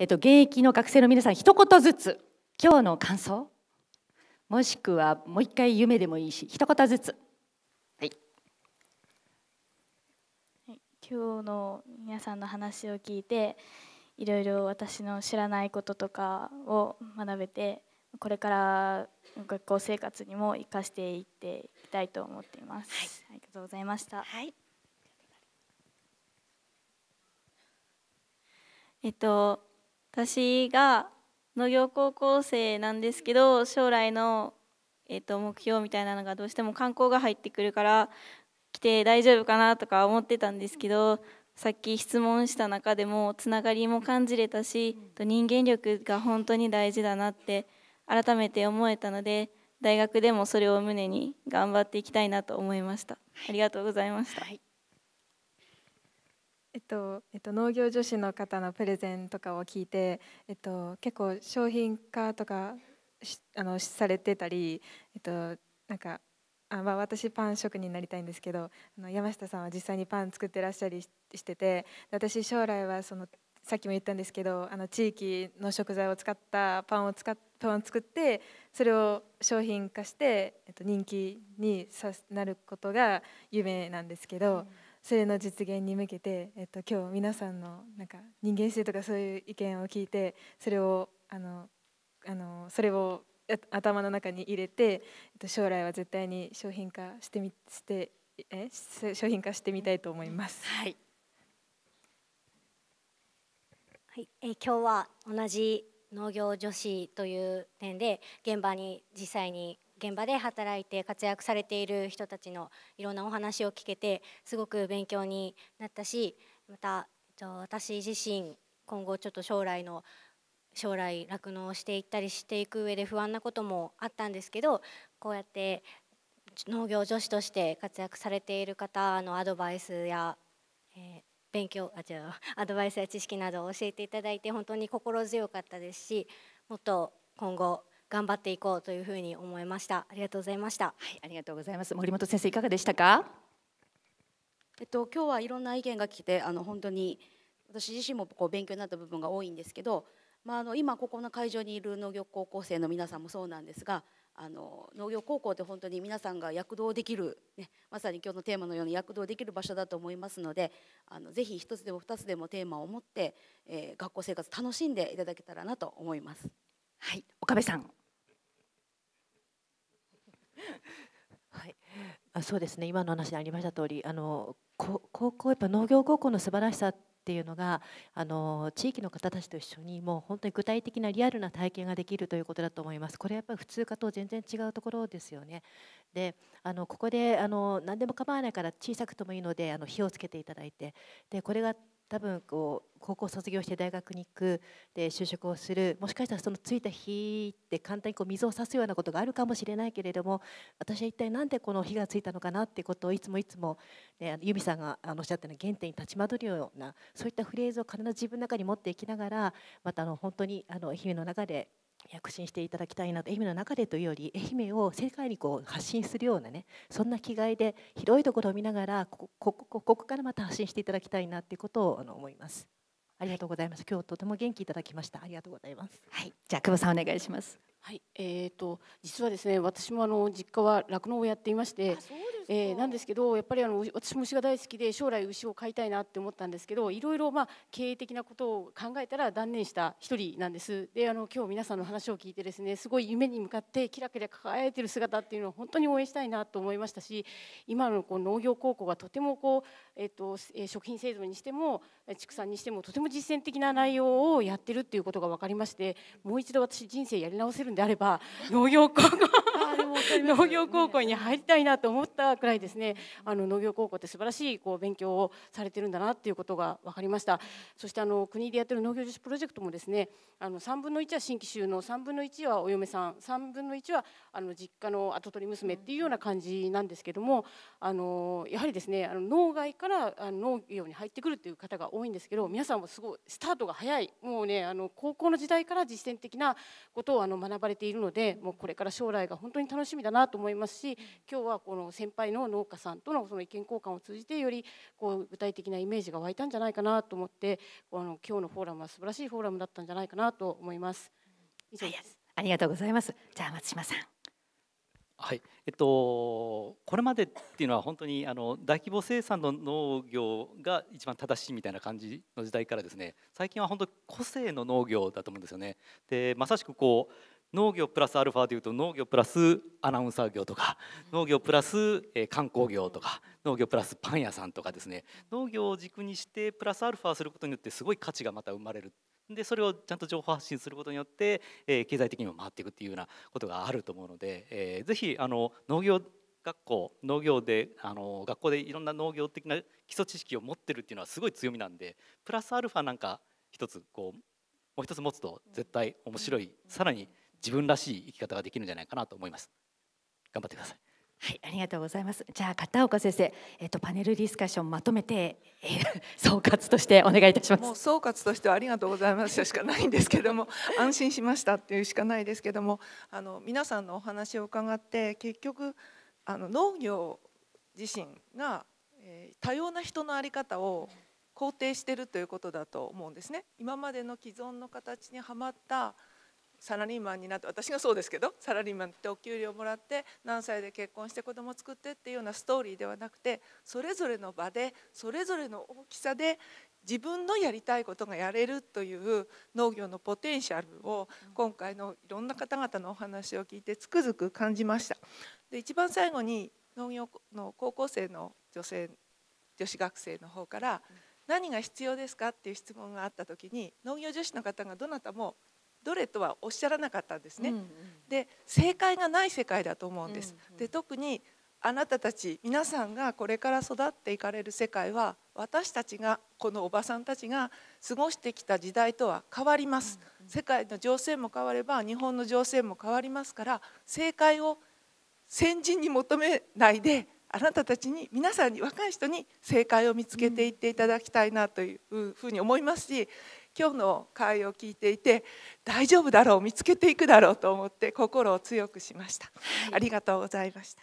えっと、現役の学生の皆さん一言ずつ今日の感想もしくはもう一回夢でもいいし一言ずつはい今日の皆さんの話を聞いていろいろ私の知らないこととかを学べてこれから学校生活にも生かしていっていきたいと思っています、はい、ありがとうございました、はい、えっと私が農業高校生なんですけど将来の、えー、と目標みたいなのがどうしても観光が入ってくるから来て大丈夫かなとか思ってたんですけどさっき質問した中でもつながりも感じれたし人間力が本当に大事だなって改めて思えたので大学でもそれを胸に頑張っていきたいなと思いました。ありがとうございました、はいえっとえっと、農業女子の方のプレゼンとかを聞いて、えっと、結構商品化とかあのされてたり、えっと、なんかあ、まあ、私パン職人になりたいんですけどあの山下さんは実際にパン作ってらっしゃりしてて私将来はそのさっきも言ったんですけどあの地域の食材を使ったパンを使っパンを作ってそれを商品化して、えっと、人気にさなることが夢なんですけど。うんそれの実現に向けて、えっと、今日皆さんのなんか人間性とかそういう意見を聞いてそれをあのあのそれを頭の中に入れて、えっと、将来は絶対に商品化してみしてえ商品化してみたいと思います。はい、はい、え今日は同じ農業女子という点で現場に実際に現場で働いて活躍されている人たちのいろんなお話を聞けてすごく勉強になったしまた私自身今後ちょっと将来の将来酪農をしていったりしていく上で不安なこともあったんですけどこうやって農業女子として活躍されている方のアドバイスや、えー、勉強あ違うアドバイスや知識などを教えていただいて本当に心強かったですしもっと今後頑張っていこうというふうに思いましたありがとうございました、はい、ありがとうございます森本先生いかがでしたかえっと今日はいろんな意見が来てあの本当に私自身もこう勉強になった部分が多いんですけど、まあ、あの今ここの会場にいる農業高校生の皆さんもそうなんですがあの農業高校って本当に皆さんが躍動できる、ね、まさに今日のテーマのように躍動できる場所だと思いますのであのぜひ一つでも二つでもテーマを持って、えー、学校生活楽しんでいただけたらなと思います。はい、岡部さんはい、あそうですね今の話にありました通りあの高校やっぱ農業高校の素晴らしさっていうのがあの地域の方たちと一緒にもう本当に具体的なリアルな体験ができるということだと思います。これやっぱり普通科と全然違うところですよね。であのここであの何でも構わないから小さくてもいいのであの火をつけていただいてでこれが多分こう高校卒業して大学に行くで就職をするもしかしたらそのついた日って簡単にこう水を差すようなことがあるかもしれないけれども私は一体何でこの火がついたのかなってことをいつもいつも、由美さんがあのおっしゃったような原点に立ち戻るようなそういったフレーズを必ず自分の中に持っていきながらまたあの本当にあの愛媛の中で躍進していただきたいなと愛媛の中でというより愛媛を世界にこう発信するようなねそんな気概で広いところを見ながらこここここからまた発信していただきたいなということをあの思います。ありがとうございます。今日とても元気いただきました。ありがとうございます。はい、じゃあ久保さんお願いします。はい、えっ、ー、と実はですね、私もあの実家は酪農をやっていまして、えー、なんですけどやっぱりあの私も牛が大好きで将来牛を飼いたいなって思ったんですけどいろいろまあ経営的なことを考えたら断念した一人なんですであの今日皆さんの話を聞いてですねすごい夢に向かってキラキラ輝いてる姿っていうのを本当に応援したいなと思いましたし今のこう農業高校がとてもこう、えーと、食品製造にしても畜産にしてもとても実践的な内容をやってるっていうことが分かりましてもう一度私人生やり直せるんであれば 農業高校農業高校に入りたいなと思ったくらいですねあの農業高校って素晴らしいこう勉強をされてるんだなっていうことが分かりましたそしてあの国でやってる農業女子プロジェクトもですねあの3分の1は新規収納3分の1はお嫁さん3分の1はあの実家の跡取り娘っていうような感じなんですけどもあのやはりですねあの農外から農業に入ってくるっていう方が多いんですけど皆さんもすごいスタートが早いもうねあの高校の時代から実践的なことをあの学ばれているのでもうこれから将来が本当に楽しみだなと思いますし今日はこの先輩外の農家さんとのその意見交換を通じてよりこう具体的なイメージが湧いたんじゃないかなと思ってこの今日のフォーラムは素晴らしいフォーラムだったんじゃないかなと思います。以上です、はい、ありがとうございます。じゃあ松島さん。はい、えっと、これまでっていうのは本当にあの大規模生産の農業が一番正しいみたいな感じの時代からですね最近は本当個性の農業だと思うんですよね。でまさしくこう農業プラスアルファでいうと農業プラスアナウンサー業とか農業プラス観光業とか農業プラスパン屋さんとかですね農業を軸にしてプラスアルファすることによってすごい価値がまた生まれるでそれをちゃんと情報発信することによって、え経済的にも回っていくっていうようなことがあると思うので、えぜひあの農業学校農業であの学校でいろんな農業的な基礎知識を持ってるっていうのはすごい強みなんでプラスアルファなんか一つこうもう一つ持つと絶対面白いさらに自分らしい生き方ができるんじゃないかなと思います頑張ってくださいはい、ありがとうございます。じゃあ片岡先生、えっとパネルディスカッションまとめて、えー、総括としてお願いいたします。もう総括としてはありがとうございますしかないんですけども、安心しましたっていうしかないですけども、あの皆さんのお話を伺って結局あの農業自身が、えー、多様な人のあり方を肯定しているということだと思うんですね。今までの既存の形にはまったサラリーマンになって私がそうですけどサラリーマンってお給料もらって何歳で結婚して子供作ってっていうようなストーリーではなくてそれぞれの場でそれぞれの大きさで自分のやりたいことがやれるという農業のポテンシャルを今回のいろんな方々のお話を聞いてつくづく感じました。で一番最後に農業の高校生の女性女子学生の方から何が必要ですかっていう質問があった時に農業女子の方がどなたもどれとはおっしゃらなかったんですね。うんうん、で正解がない世界だと思うんです。うんうん、で特にあなたたち皆さんがこれから育っていかれる世界は私たちがこのおばさんたちが過ごしてきた時代とは変わります、うんうん、世界の情勢も変われば日本の情勢も変わりますから正解を先人に求めないであなたたちに皆さんに若い人に正解を見つけていっていただきたいなというふうに思いますし今日の会を聞いていて大丈夫だろう見つけていくだろうと思って心を強くしました、はい、ありがとうございました